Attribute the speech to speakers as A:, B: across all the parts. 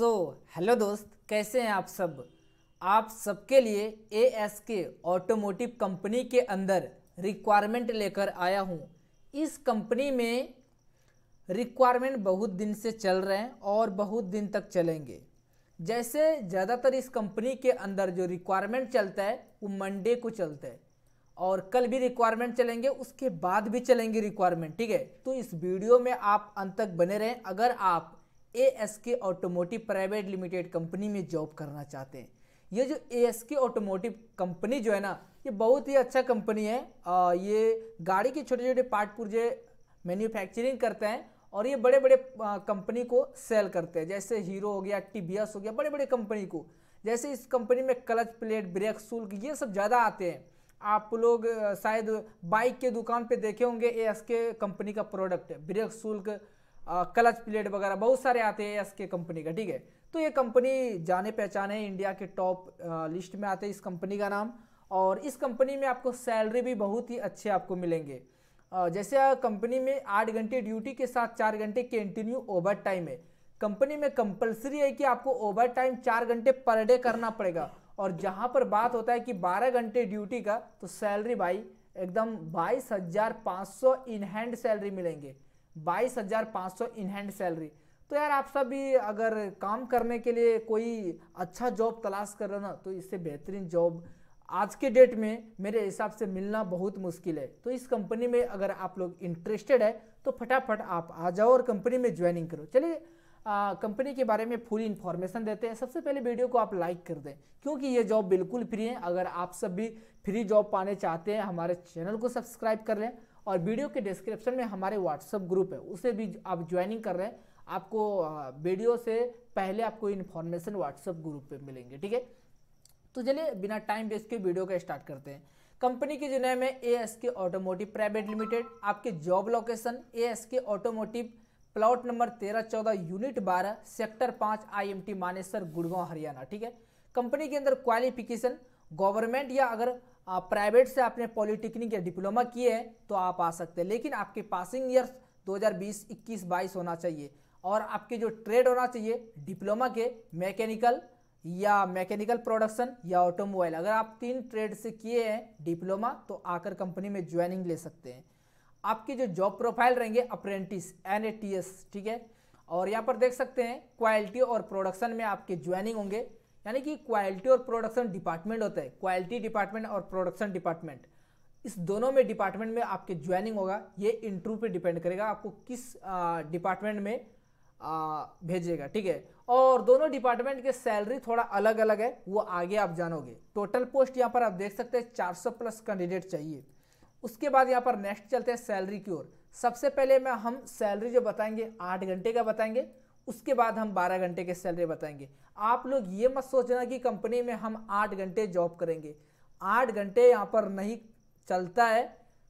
A: सो so, hello दोस्त कैसे हैं आप सब आप सबके लिए A S K automotive company के अंदर रिक्वायरमेंट लेकर आया हूं इस कंपनी में रिक्वायरमेंट बहुत दिन से चल रहे हैं और बहुत दिन तक चलेंगे जैसे ज़्यादातर इस कंपनी के अंदर जो रिक्वायरमेंट चलता है वो मंडे को चलता है और कल भी रिक्वायरमेंट चलेंगे उसके बाद भी चलेंगे रिक्वायरमेंट ठीक है तो इस वीडियो में आप अंत तक बने रहें अगर आप A S K automotive private limited company में जॉब करना चाहते हैं ये जो A S K automotive company जो है ना ये बहुत ही अच्छा कंपनी है आ, ये गाड़ी के छोटे छोटे पार्ट पुर्जे मैन्युफैक्चरिंग करते हैं और ये बड़े बड़े कंपनी को सेल करते हैं जैसे हीरो हो गया टी हो गया बड़े बड़े कंपनी को जैसे इस कंपनी में क्लच प्लेट ब्रेक शुल्क ये सब ज़्यादा आते हैं आप लोग शायद बाइक के दुकान पे देखे होंगे ए एस के कंपनी का प्रोडक्ट ब्रेक शुल्क क्लच प्लेट वगैरह बहुत सारे आते हैं एस के कंपनी का ठीक है तो ये कंपनी जाने पहचाने इंडिया के टॉप लिस्ट में आते हैं इस कंपनी का नाम और इस कंपनी में आपको सैलरी भी बहुत ही अच्छे आपको मिलेंगे जैसे कंपनी में आठ घंटे ड्यूटी के साथ चार घंटे कंटिन्यू ओवर टाइम है कंपनी में कंपलसरी है कि आपको ओवर टाइम चार घंटे पर डे करना पड़ेगा और जहाँ पर बात होता है कि बारह घंटे ड्यूटी का तो सैलरी भाई एकदम बाईस हज़ार पाँच सौ इन हैंड सैलरी मिलेंगे बाईस हज़ार पाँच सौ इन हैंड सैलरी तो यार आप सब भी अगर काम करने के लिए कोई अच्छा जॉब तलाश कर रहे हो ना तो इससे बेहतरीन जॉब आज के डेट में मेरे हिसाब से मिलना बहुत मुश्किल है तो इस कंपनी में अगर आप लोग इंटरेस्टेड है तो फटाफट आप आ जाओ और कंपनी में ज्वाइनिंग करो चलिए कंपनी के बारे में पूरी इन्फॉर्मेशन देते हैं सबसे पहले वीडियो को आप लाइक कर दें क्योंकि ये जॉब बिल्कुल फ्री है अगर आप सब भी फ्री जॉब पाने चाहते हैं हमारे चैनल को सब्सक्राइब कर लें और वीडियो के डिस्क्रिप्शन में हमारे व्हाट्सअप ग्रुप है उसे भी आप ज्वाइनिंग कर रहे हैं आपको वीडियो से पहले आपको इन्फॉर्मेशन व्हाट्सअप ग्रुप पे मिलेंगे ठीक है तो चलिए बिना टाइम वेस्ट के वीडियो का स्टार्ट करते हैं कंपनी की जो नेम है A S K automotive private limited आपके job location A S K automotive plot number तेरह चौदह यूनिट बारह सेक्टर पाँच I M T Manesar Gurgaon Haryana ठीक है कंपनी के अंदर क्वालिफिकेशन गवर्नमेंट या अगर आप प्राइवेट से आपने पॉलिटेक्निक या डिप्लोमा किए हैं तो आप आ सकते हैं लेकिन आपके पासिंग ईयर 2020 21 22 होना चाहिए और आपके जो ट्रेड होना चाहिए डिप्लोमा के मैकेनिकल या मैकेनिकल प्रोडक्शन या ऑटोमोबाइल अगर आप तीन ट्रेड से किए हैं डिप्लोमा तो आकर कंपनी में ज्वाइनिंग ले सकते हैं आपकी जो जॉब प्रोफाइल रहेंगे apprentice N A T S ठीक है और यहाँ पर देख सकते हैं क्वालिटी और प्रोडक्शन में आपके ज्वाइनिंग होंगे यानी कि क्वालिटी और प्रोडक्शन डिपार्टमेंट होता है क्वालिटी डिपार्टमेंट और प्रोडक्शन डिपार्टमेंट इस दोनों में डिपार्टमेंट में आपके ज्वाइनिंग होगा ये इंटरव्यू पे डिपेंड करेगा आपको किस डिपार्टमेंट में आ, भेजेगा ठीक है और दोनों डिपार्टमेंट के सैलरी थोड़ा अलग अलग है वो आगे आप जानोगे टोटल पोस्ट यहाँ पर आप देख सकते हैं चार प्लस कैंडिडेट चाहिए उसके बाद यहाँ पर नेक्स्ट चलते हैं सैलरी की ओर सबसे पहले मैं हम सैलरी जो बताएंगे आठ घंटे का बताएंगे उसके बाद हम 12 घंटे के सैलरी बताएंगे आप लोग ये मत सोचना कि कंपनी में हम आठ घंटे जॉब करेंगे आठ घंटे यहाँ पर नहीं चलता है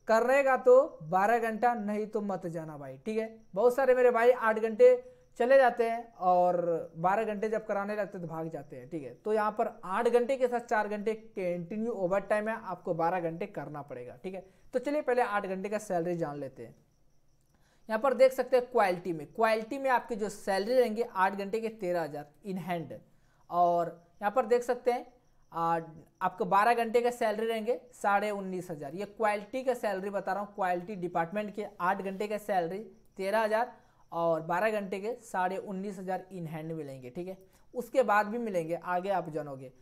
A: करेगा तो बारह घंटा नहीं तो मत जाना भाई ठीक है बहुत सारे मेरे भाई आठ घंटे चले जाते हैं और बारह घंटे जब कराने लगते तो भाग जाते हैं ठीक है तो यहाँ पर आठ घंटे के साथ चार घंटे कंटिन्यू ओवर टाइम है आपको बारह घंटे करना पड़ेगा ठीक है तो चलिए पहले आठ घंटे का सैलरी जान लेते हैं यहाँ पर देख सकते हैं क्वालिटी में क्वालिटी में आपके जो सैलरी रहेंगे आठ घंटे के तेरह हज़ार इन हैंड और यहाँ पर देख सकते हैं आ, आपको बारह घंटे का सैलरी रहेंगे साढ़े उन्नीस हज़ार ये क्वालिटी का सैलरी बता रहा हूँ क्वालिटी डिपार्टमेंट के आठ घंटे का सैलरी तेरह हज़ार और बारह घंटे के साढ़े उन्नीस हज़ार इन हैंड मिलेंगे ठीक है उसके बाद भी मिलेंगे आगे आप जानोगे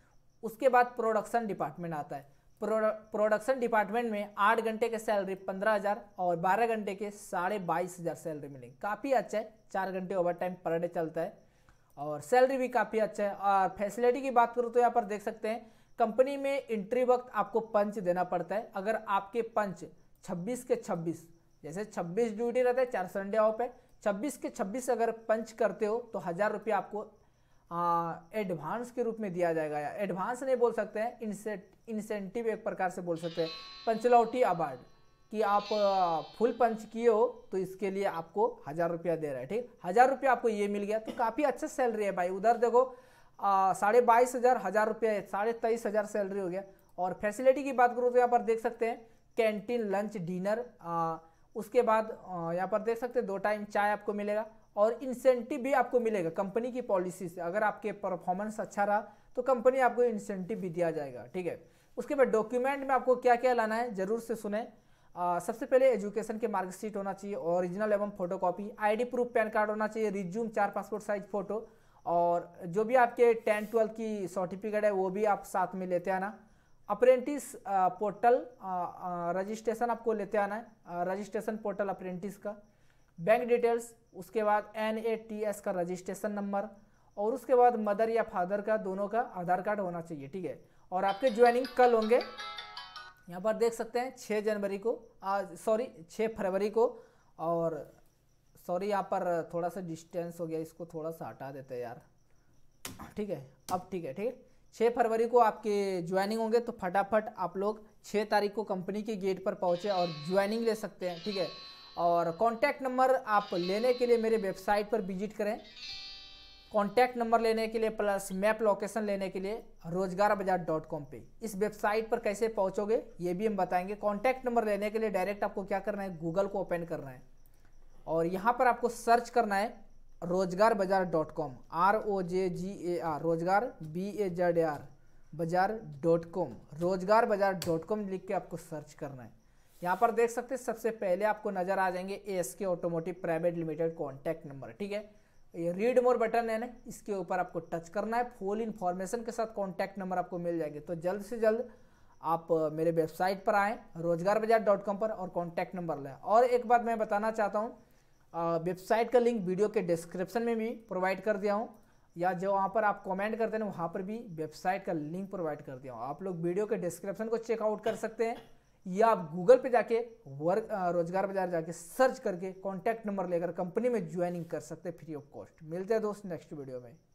A: उसके बाद प्रोडक्शन डिपार्टमेंट आता है प्रोडक्शन डिपार्टमेंट में आठ घंटे के सैलरी पंद्रह हज़ार और बारह घंटे के साढ़े बाईस हज़ार सैलरी मिलेंगी काफ़ी अच्छा है चार घंटे ओवर टाइम पर डे चलता है और सैलरी भी काफ़ी अच्छा है और फैसिलिटी की बात करूँ तो यहाँ पर देख सकते हैं कंपनी में इंट्री वक्त आपको पंच देना पड़ता है अगर आपके पंच छब्बीस के छब्बीस जैसे छब्बीस ड्यूटी रहता है चार संडे ऑफ है छब्बीस के छब्बीस अगर पंच करते हो तो हज़ार रुपये आपको एडवांस के रूप में दिया जाएगा या एडवांस नहीं बोल सकते हैं इंसेंटिव एक प्रकार से बोल सकते हैं पंचलौटी अवार्ड कि आप फुल पंच किए हो तो इसके लिए आपको हज़ार रुपया दे रहा है ठीक हज़ार रुपया आपको ये मिल गया तो काफ़ी अच्छा सैलरी है भाई उधर देखो साढ़े बाईस हज़ार हज़ार रुपया साढ़े तेईस हज़ार सैलरी हो गया और फैसिलिटी की बात करूँ तो यहाँ पर देख सकते हैं कैंटीन लंच डिनर उसके बाद यहाँ पर देख सकते हैं दो टाइम चाय आपको मिलेगा और इंसेंटिव भी आपको मिलेगा कंपनी की पॉलिसी से अगर आपके परफॉर्मेंस अच्छा रहा तो कंपनी आपको इंसेंटिव भी दिया जाएगा ठीक है उसके बाद डॉक्यूमेंट में आपको क्या क्या लाना है जरूर से सुने आ, सबसे पहले एजुकेशन के मार्कशीट होना चाहिए ओरिजिनल एवं फोटो कॉपी आई प्रूफ पैन कार्ड होना चाहिए रिज्यूम चार पासपोर्ट साइज फोटो और जो भी आपके टेन ट्वेल्थ की सर्टिफिकेट है वो भी आप साथ में लेते आना अप्रेंटिस पोर्टल रजिस्ट्रेशन आपको लेते आना है रजिस्ट्रेशन पोर्टल अप्रेंटिस का बैंक डिटेल्स उसके बाद एन ए टी एस का रजिस्ट्रेशन नंबर और उसके बाद मदर या फादर का दोनों का आधार कार्ड होना चाहिए ठीक है और आपके ज्वाइनिंग कल होंगे यहाँ पर देख सकते हैं छः जनवरी को आज सॉरी छः फरवरी को और सॉरी यहाँ पर थोड़ा सा डिस्टेंस हो गया इसको थोड़ा सा हटा देते हैं यार ठीक है अब ठीक है ठीक है छः फरवरी को आपके ज्वाइनिंग होंगे तो फटाफट आप लोग छः तारीख को कंपनी के गेट पर पहुँचे और ज्वाइनिंग ले सकते हैं ठीक है और कॉन्टैक्ट नंबर आप लेने के लिए मेरे वेबसाइट पर विजिट करें कॉन्टैक्ट नंबर लेने के लिए प्लस मैप लोकेशन लेने के लिए रोजगार बाजार डॉट कॉम पर इस वेबसाइट पर कैसे पहुंचोगे ये भी हम बताएंगे कॉन्टैक्ट नंबर लेने के लिए डायरेक्ट आपको क्या करना है गूगल को ओपन करना है और यहाँ पर आपको सर्च करना है रोजगार बाजार dot com R O J G A R रोजगार बी ए जेड आर बाजार डॉट कॉम रोजगार बाजार डॉट कॉम लिख के आपको सर्च करना है यहाँ पर देख सकते हैं सबसे पहले आपको नजर आ जाएंगे A S K automotive private limited contact number ठीक है ये रीड मोर बटन है ना इसके ऊपर आपको टच करना है फुल इन्फॉर्मेशन के साथ कॉन्टैक्ट नंबर आपको मिल जाएंगे तो जल्द से जल्द आप मेरे वेबसाइट पर आएँ रोजगार बाजार डॉट कॉम पर और कॉन्टैक्ट नंबर लें और एक बात मैं बताना चाहता हूँ वेबसाइट का लिंक वीडियो के डिस्क्रिप्शन में भी प्रोवाइड कर दिया हूँ या जो वहाँ पर आप कमेंट करते हैं वहाँ पर भी वेबसाइट का लिंक प्रोवाइड कर दिया हूँ आप लोग वीडियो के डिस्क्रिप्शन को चेकआउट कर सकते हैं या आप गूगल पे जाके वर्क रोजगार बाजार जाके सर्च करके कॉन्टैक्ट नंबर लेकर कंपनी में ज्वाइनिंग कर सकते हैं फ्री ऑफ कॉस्ट मिलते हैं दोस्त नेक्स्ट वीडियो में